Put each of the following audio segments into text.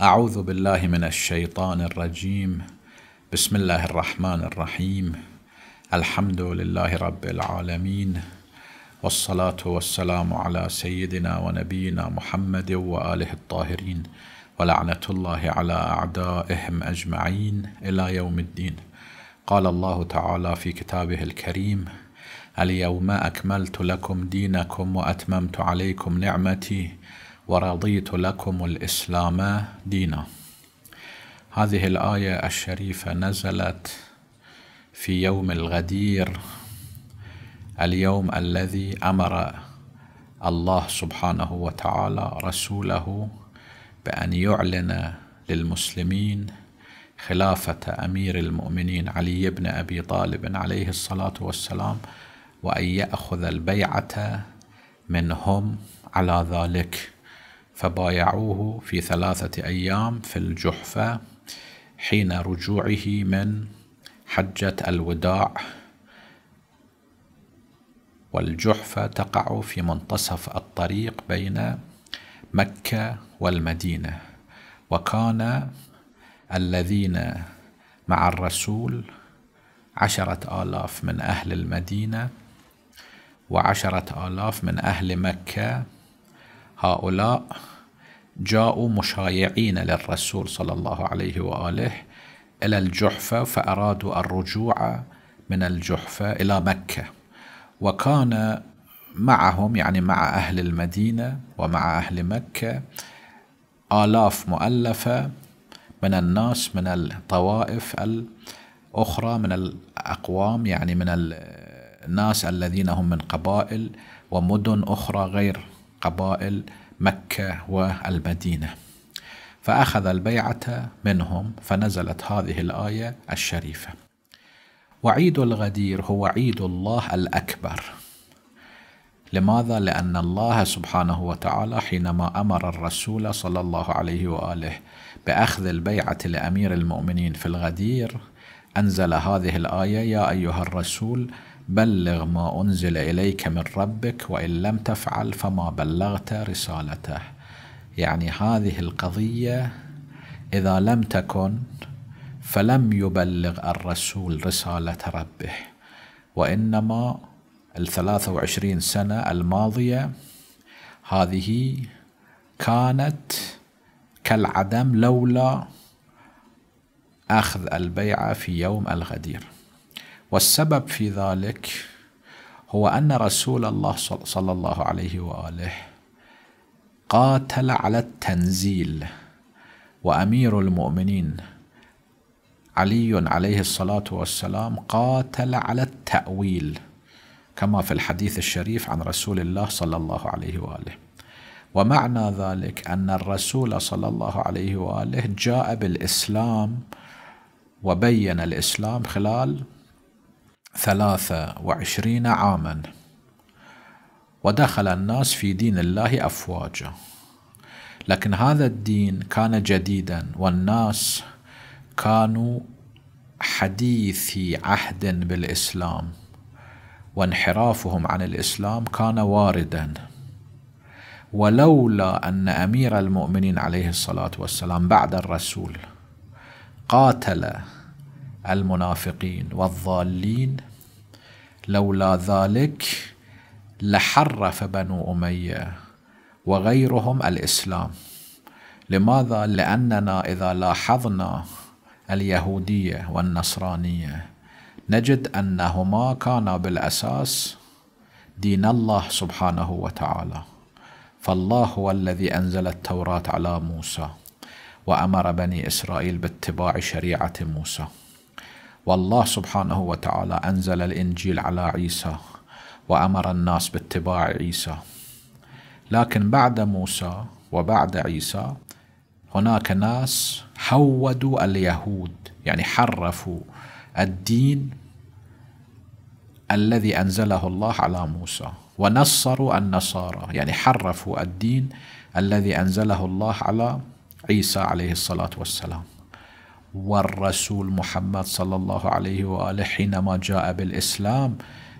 أعوذ بالله من الشيطان الرجيم بسم الله الرحمن الرحيم الحمد لله رب العالمين والصلاة والسلام على سيدنا ونبينا محمد وآله الطاهرين ولعنة الله على أعدائهم أجمعين إلى يوم الدين قال الله تعالى في كتابه الكريم اليوم أكملت لكم دينكم وأتممت عليكم نعمتي ورضيت لكم الإسلام دينا هذه الآية الشريفة نزلت في يوم الغدير اليوم الذي أمر الله سبحانه وتعالى رسوله بأن يعلن للمسلمين خلافة أمير المؤمنين علي بن أبي طالب عليه الصلاة والسلام وأن يأخذ البيعة منهم على ذلك فبايعوه في ثلاثة أيام في الجحفة حين رجوعه من حجة الوداع والجحفة تقع في منتصف الطريق بين مكة والمدينة وكان الذين مع الرسول عشرة آلاف من أهل المدينة وعشرة آلاف من أهل مكة هؤلاء جاءوا مشايعين للرسول صلى الله عليه واله الى الجحفه فارادوا الرجوع من الجحفه الى مكه وكان معهم يعني مع اهل المدينه ومع اهل مكه آلاف مؤلفة من الناس من الطوائف الأخرى من الأقوام يعني من الناس الذين هم من قبائل ومدن أخرى غير قبائل مكة والمدينة فأخذ البيعة منهم فنزلت هذه الآية الشريفة وعيد الغدير هو عيد الله الأكبر لماذا؟ لأن الله سبحانه وتعالى حينما أمر الرسول صلى الله عليه وآله بأخذ البيعة لأمير المؤمنين في الغدير أنزل هذه الآية يا أيها الرسول بلغ ما أنزل إليك من ربك وإن لم تفعل فما بلغت رسالته يعني هذه القضية إذا لم تكن فلم يبلغ الرسول رسالة ربه وإنما الثلاثة وعشرين سنة الماضية هذه كانت كالعدم لولا أخذ البيعة في يوم الغدير والسبب في ذلك هو أن رسول الله صلى الله عليه وآله قاتل على التنزيل وأمير المؤمنين علي عليه الصلاة والسلام قاتل على التأويل كما في الحديث الشريف عن رسول الله صلى الله عليه وآله ومعنى ذلك أن الرسول صلى الله عليه وآله جاء بالإسلام وبين الإسلام خلال ثلاثة وعشرين عاما ودخل الناس في دين الله أفواجا لكن هذا الدين كان جديدا والناس كانوا حديثي عهد بالإسلام وانحرافهم عن الإسلام كان واردا ولولا أن أمير المؤمنين عليه الصلاة والسلام بعد الرسول قاتل المنافقين والضالين لولا ذلك لحرف بنو اميه وغيرهم الاسلام لماذا لاننا اذا لاحظنا اليهوديه والنصرانيه نجد انهما كانا بالاساس دين الله سبحانه وتعالى فالله هو الذي انزل التوراه على موسى وامر بني اسرائيل باتباع شريعه موسى والله سبحانه وتعالى أنزل الإنجيل على عيسى وأمر الناس باتباع عيسى لكن بعد موسى وبعد عيسى هناك ناس حودوا اليهود يعني حرفوا الدين الذي انزله الله على موسى ونصروا النصارى يعني حرفوا الدين الذي انزله الله على عيسى عليه الصلاه والسلام والرسول محمد صلى الله عليه واله حينما جاء بالاسلام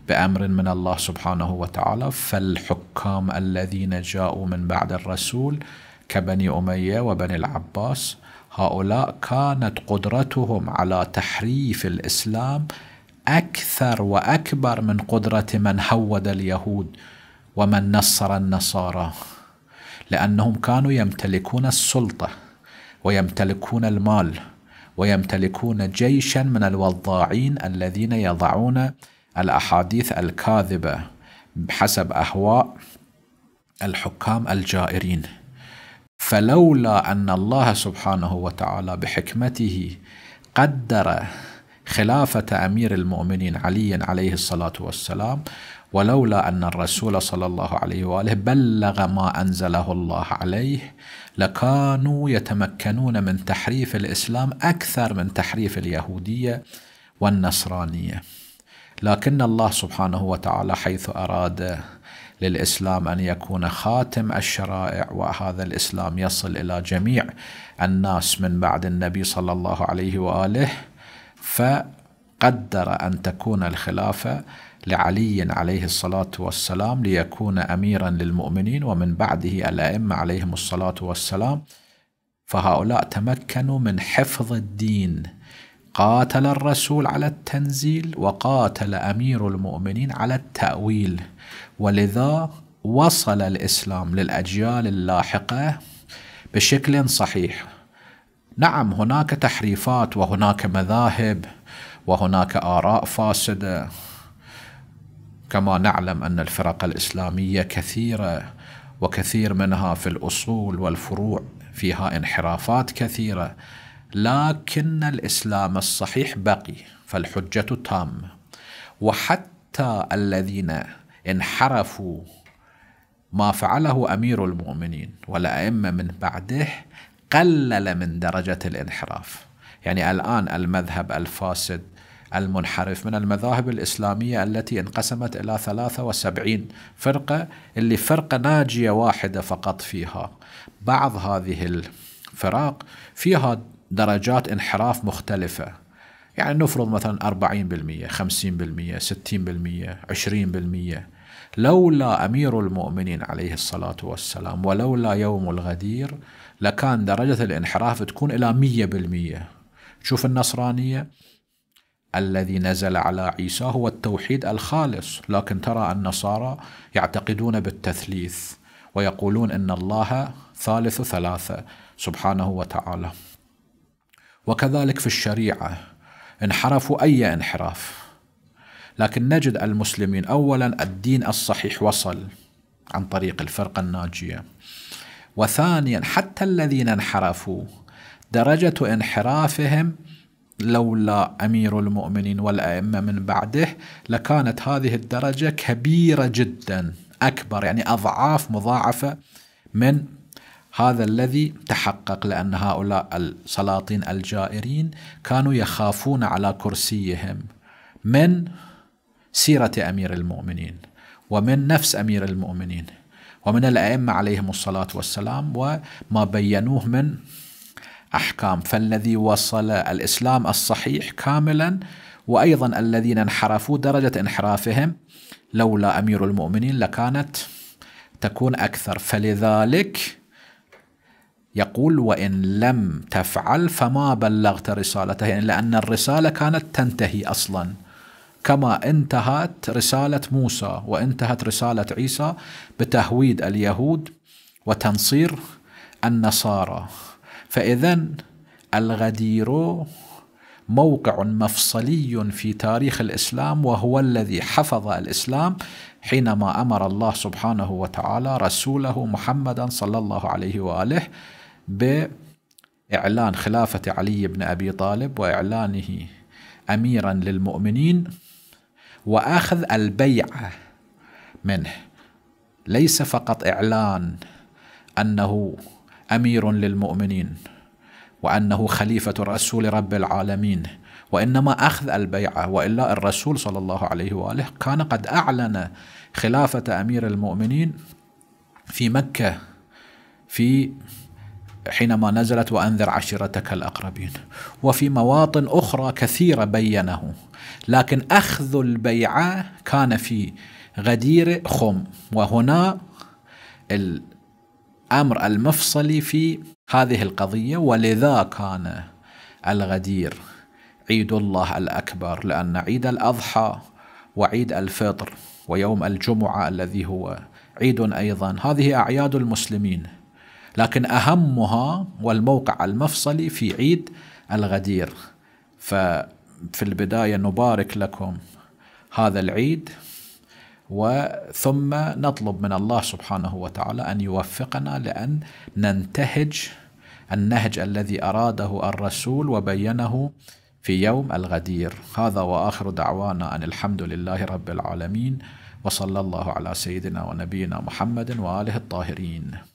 بامر من الله سبحانه وتعالى فالحكام الذين جاءوا من بعد الرسول كبني اميه وبني العباس هؤلاء كانت قدرتهم على تحريف الاسلام اكثر واكبر من قدره من هود اليهود ومن نصر النصارى لانهم كانوا يمتلكون السلطه ويمتلكون المال ويمتلكون جيشا من الوضاعين الذين يضعون الاحاديث الكاذبه حسب اهواء الحكام الجائرين فلولا ان الله سبحانه وتعالى بحكمته قدر خلافة أمير المؤمنين علي عليه الصلاة والسلام ولولا أن الرسول صلى الله عليه وآله بلغ ما أنزله الله عليه لكانوا يتمكنون من تحريف الإسلام أكثر من تحريف اليهودية والنصرانية لكن الله سبحانه وتعالى حيث أراد للإسلام أن يكون خاتم الشرائع وهذا الإسلام يصل إلى جميع الناس من بعد النبي صلى الله عليه وآله فقدر أن تكون الخلافة لعلي عليه الصلاة والسلام ليكون أميرا للمؤمنين ومن بعده الأئمة عليهم الصلاة والسلام فهؤلاء تمكنوا من حفظ الدين قاتل الرسول على التنزيل وقاتل أمير المؤمنين على التأويل ولذا وصل الإسلام للأجيال اللاحقة بشكل صحيح نعم هناك تحريفات وهناك مذاهب وهناك آراء فاسدة كما نعلم أن الفرق الإسلامية كثيرة وكثير منها في الأصول والفروع فيها انحرافات كثيرة لكن الإسلام الصحيح بقي فالحجة تامة وحتى الذين انحرفوا ما فعله امير المؤمنين والائمه من بعده قلل من درجة الانحراف يعني الآن المذهب الفاسد المنحرف من المذاهب الإسلامية التي انقسمت إلى 73 فرقة اللي فرقة ناجية واحدة فقط فيها بعض هذه الفراق فيها درجات انحراف مختلفة يعني نفرض مثلا 40% 50% 60% 20% لولا أمير المؤمنين عليه الصلاة والسلام ولولا يوم الغدير لكان درجة الانحراف تكون إلى مية بالمية شوف النصرانية الذي نزل على عيسى هو التوحيد الخالص لكن ترى النصارى يعتقدون بالتثليث ويقولون ان الله ثالث ثلاثه سبحانه وتعالى وكذلك في الشريعه انحرفوا اي انحراف لكن نجد المسلمين أولا الدين الصحيح وصل عن طريق الفرقة الناجية وثانيا حتى الذين انحرفوا درجة انحرافهم لولا أمير المؤمنين والأئمة من بعده لكانت هذه الدرجة كبيرة جدا أكبر يعني أضعاف مضاعفة من هذا الذي تحقق لأن هؤلاء السلاطين الجائرين كانوا يخافون على كرسيهم من سيرة أمير المؤمنين ومن نفس أمير المؤمنين ومن الأئمة عليهم الصلاة والسلام وما بينوه من أحكام فالذي وصل الإسلام الصحيح كاملا وأيضا الذين انحرفوا درجة انحرافهم لولا أمير المؤمنين لكانت تكون أكثر فلذلك يقول وإن لم تفعل فما بلغت رسالته يعني لأن الرسالة كانت تنتهي أصلاً كما انتهت رسالة موسى وانتهت رسالة عيسى بتهويد اليهود وتنصير النصارى فإذا الغدير موقع مفصلي في تاريخ الإسلام وهو الذي حفظ الإسلام حينما أمر الله سبحانه وتعالى رسوله محمدا صلى الله عليه وآله بإعلان خلافة علي بن أبي طالب وإعلانه أميرا للمؤمنين واخذ البيعه منه ليس فقط اعلان انه امير للمؤمنين وانه خليفه رسول رب العالمين وانما اخذ البيعه والا الرسول صلى الله عليه واله كان قد اعلن خلافه امير المؤمنين في مكه في حينما نزلت وأنذر عشيرتك الأقربين وفي مواطن أخرى كثيرة بينه لكن أخذ البيعة كان في غدير خم وهنا الأمر المفصلي في هذه القضية ولذا كان الغدير عيد الله الأكبر لأن عيد الأضحى وعيد الفطر ويوم الجمعة الذي هو عيد أيضا هذه أعياد المسلمين لكن أهمها والموقع المفصلي في عيد الغدير ففي البداية نبارك لكم هذا العيد وثم نطلب من الله سبحانه وتعالى أن يوفقنا لأن ننتهج النهج الذي أراده الرسول وبينه في يوم الغدير هذا وآخر دعوانا أن الحمد لله رب العالمين وصلى الله على سيدنا ونبينا محمد وآله الطاهرين